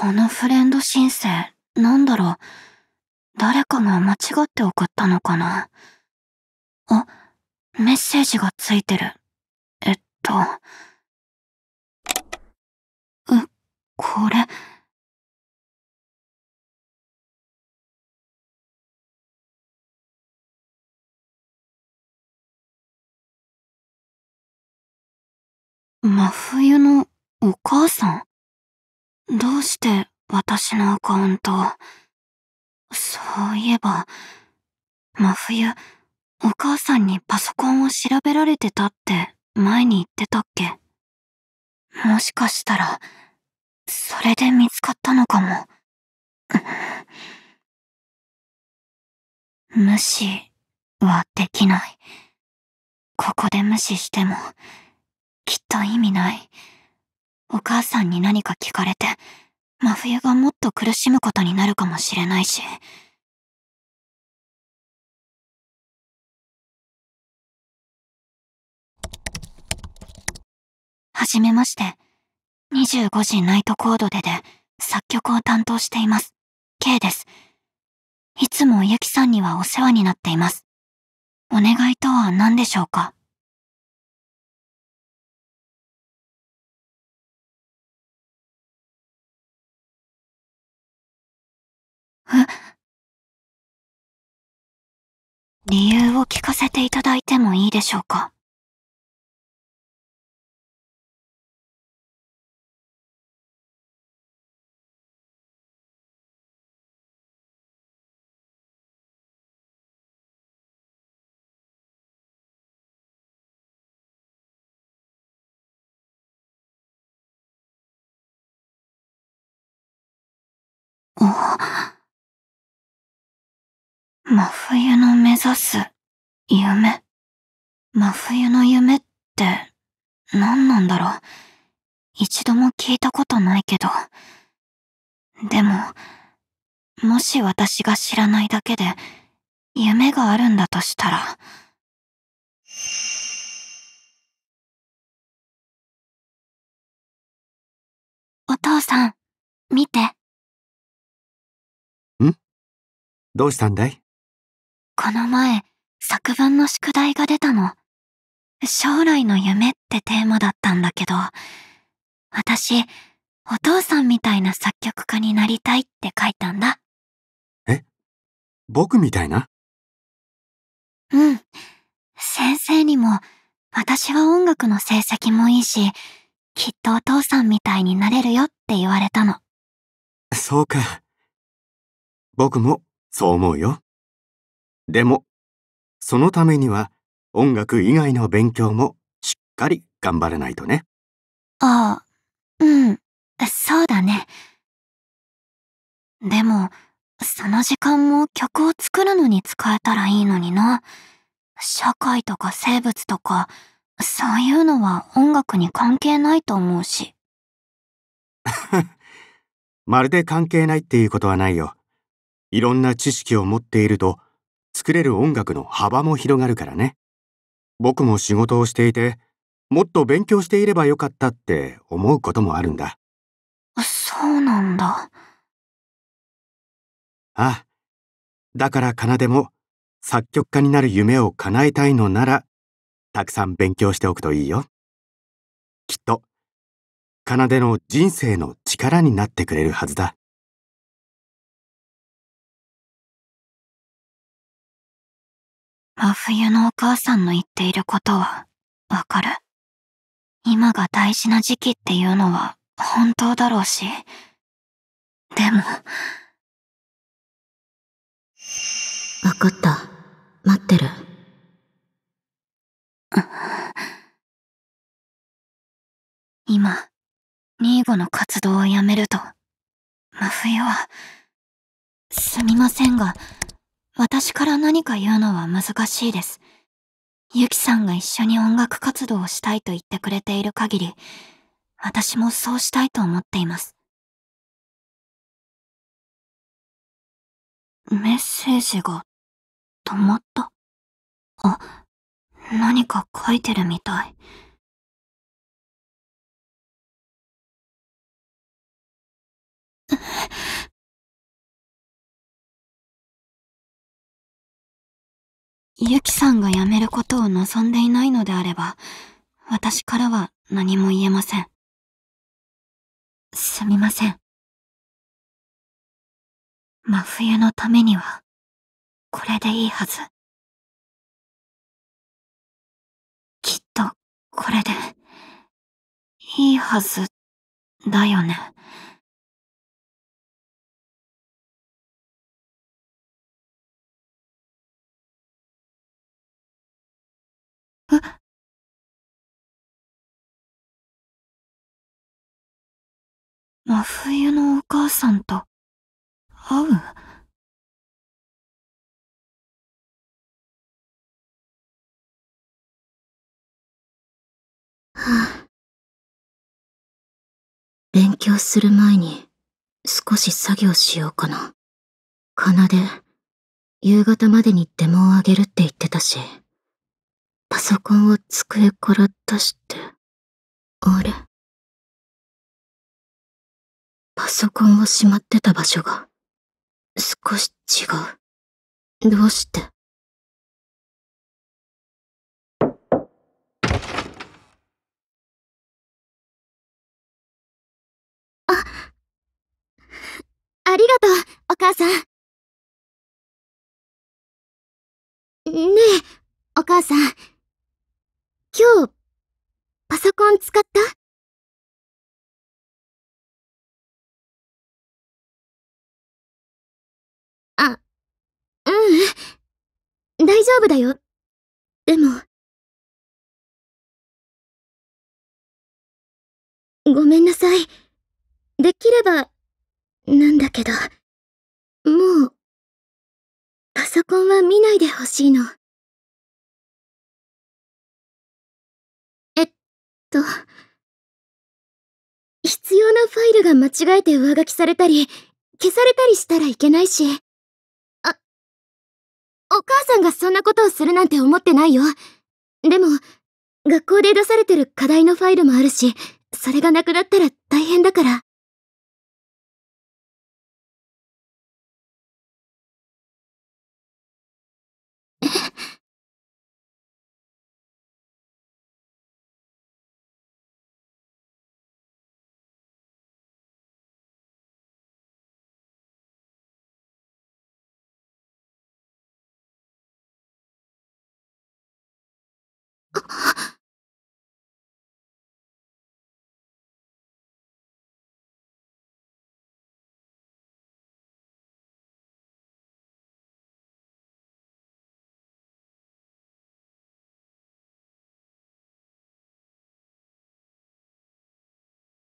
このフレンド申請、なんだろう。誰かが間違って送ったのかな。あ、メッセージがついてる。えっと。う、これ。真冬のお母さんどうして私のアカウントそういえば、真冬、お母さんにパソコンを調べられてたって前に言ってたっけもしかしたら、それで見つかったのかも。無視はできない。ここで無視しても、きっと意味ない。お母さんに何か聞かれて、真冬がもっと苦しむことになるかもしれないし。はじめまして。25時ナイトコードでで作曲を担当しています。K です。いつもゆきさんにはお世話になっています。お願いとは何でしょうか 理由を聞かせていただいてもいいでしょうかお真冬の目指す夢。真冬の夢って何なんだろう。一度も聞いたことないけど。でも、もし私が知らないだけで夢があるんだとしたら。お父さん、見て。んどうしたんだいこの前、作文の宿題が出たの。将来の夢ってテーマだったんだけど、私、お父さんみたいな作曲家になりたいって書いたんだ。え僕みたいなうん。先生にも、私は音楽の成績もいいし、きっとお父さんみたいになれるよって言われたの。そうか。僕もそう思うよ。でも、そのためには音楽以外の勉強もしっかり頑張らないとね。ああ、うん、そうだね。でも、その時間も曲を作るのに使えたらいいのにな。社会とか生物とか、そういうのは音楽に関係ないと思うし。まるで関係ないっていうことはないよ。いろんな知識を持っていると、作れる音楽の幅も広がるからね僕も仕事をしていてもっと勉強していればよかったって思うこともあるんだそうなんだああだから奏も作曲家になる夢を叶えたいのならたくさん勉強しておくといいよきっと奏の人生の力になってくれるはずだ真冬のお母さんの言っていることは、わかる。今が大事な時期っていうのは本当だろうし。でも。わかった。待ってる。今、ニーゴの活動をやめると、真冬は、すみませんが、私から何か言うのは難しいです。ゆきさんが一緒に音楽活動をしたいと言ってくれている限り、私もそうしたいと思っています。メッセージが止まった。あ、何か書いてるみたい。ゆきさんが辞めることを望んでいないのであれば、私からは何も言えません。すみません。真冬のためには、これでいいはず。きっと、これで、いいはず、だよね。真冬のお母さんと会うは勉強する前に少し作業しようかな。奏で、夕方までにデモをあげるって言ってたし、パソコンを机から出して、あれパソコンをしまってた場所が、少し違う。どうしてあ、ありがとう、お母さん。ねえ、お母さん。今日、パソコン使った大丈夫だよ。でも。ごめんなさい。できれば、なんだけど、もう、パソコンは見ないでほしいの。えっと、必要なファイルが間違えて上書きされたり、消されたりしたらいけないし。んがそんなことをするなんて思ってないよ。でも、学校で出されてる課題のファイルもあるし、それがなくなったら大変だから。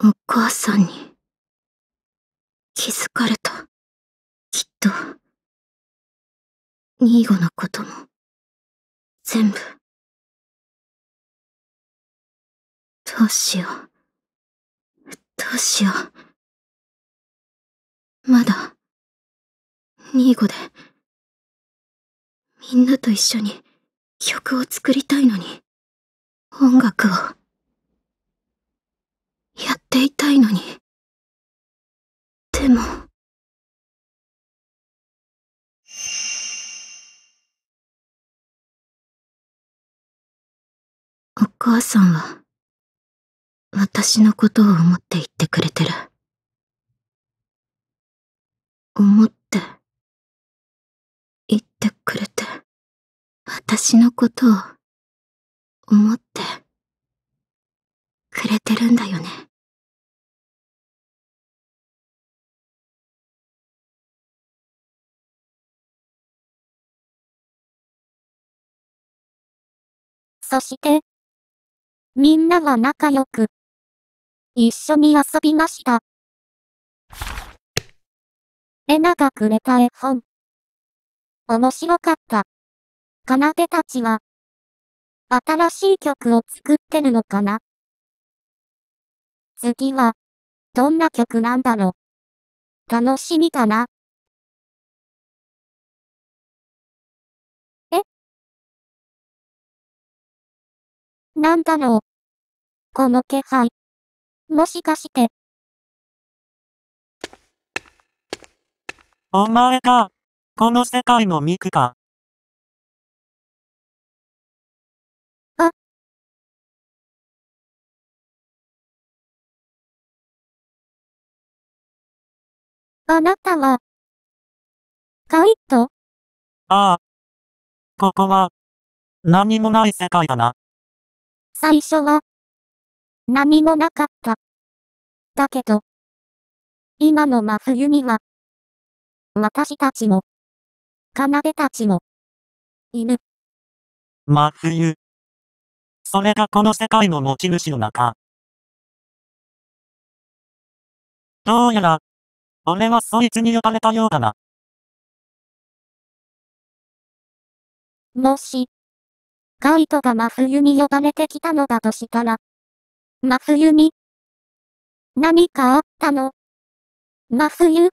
お母さんに気づかれた。きっと、ニーゴのことも、全部。どうしよう。どうしよう。まだ、ニーゴで、みんなと一緒に曲を作りたいのに、音楽を。やっていたいのに。でも。お母さんは、私のことを思って言ってくれてる。思って、言ってくれて、私のことを、思って、くれてるんだよね。そして、みんなは仲良く、一緒に遊びました。エナがくれた絵本。面白かった。奏でたちは、新しい曲を作ってるのかな次は、どんな曲なんだろう楽しみかなえなんだろうこの気配。もしかして。お前か。この世界のミクか。あなたは、カイトああ。ここは、何もない世界だな。最初は、何もなかった。だけど、今の真冬には、私たちも、奏たちも、犬。真冬。それがこの世界の持ち主の中。どうやら、俺はそいつに呼ばれたようだな。もし、カイトが真冬に呼ばれてきたのだとしたら、真冬に、何かあったの真冬